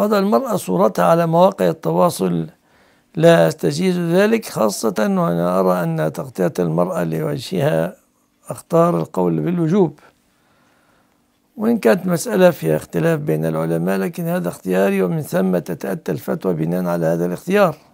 وضع المرأة صورتها على مواقع التواصل لا أستجيز ذلك خاصة وأنا أرى أن تغطية المرأة لوجهها أختار القول بالوجوب وإن كانت مسألة فيها اختلاف بين العلماء لكن هذا اختياري ومن ثم تتأتى الفتوى بناء على هذا الاختيار